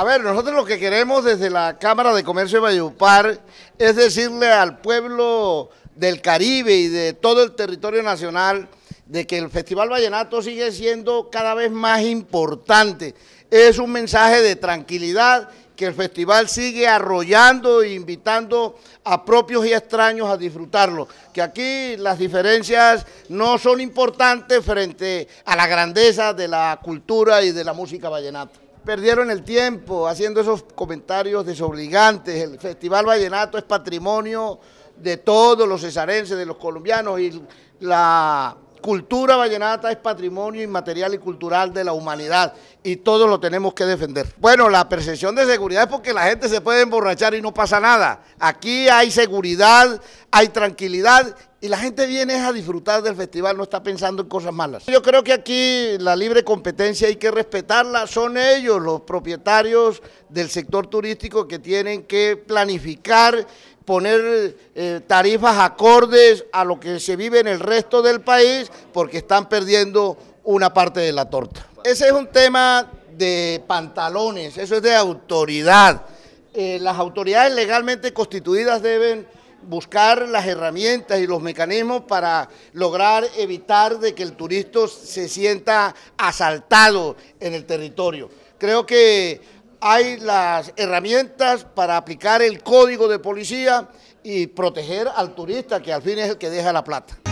A ver, nosotros lo que queremos desde la Cámara de Comercio de Valladupar es decirle al pueblo del Caribe y de todo el territorio nacional de que el Festival Vallenato sigue siendo cada vez más importante. Es un mensaje de tranquilidad que el festival sigue arrollando e invitando a propios y extraños a disfrutarlo. Que aquí las diferencias no son importantes frente a la grandeza de la cultura y de la música vallenata perdieron el tiempo haciendo esos comentarios desobligantes. El Festival Vallenato es patrimonio de todos los cesarenses, de los colombianos, y la cultura vallenata es patrimonio inmaterial y cultural de la humanidad, y todos lo tenemos que defender. Bueno, la percepción de seguridad es porque la gente se puede emborrachar y no pasa nada. Aquí hay seguridad, hay tranquilidad y la gente viene a disfrutar del festival, no está pensando en cosas malas. Yo creo que aquí la libre competencia hay que respetarla, son ellos los propietarios del sector turístico que tienen que planificar, poner eh, tarifas acordes a lo que se vive en el resto del país, porque están perdiendo una parte de la torta. Ese es un tema de pantalones, eso es de autoridad. Eh, las autoridades legalmente constituidas deben buscar las herramientas y los mecanismos para lograr evitar de que el turista se sienta asaltado en el territorio. Creo que hay las herramientas para aplicar el código de policía y proteger al turista, que al fin es el que deja la plata.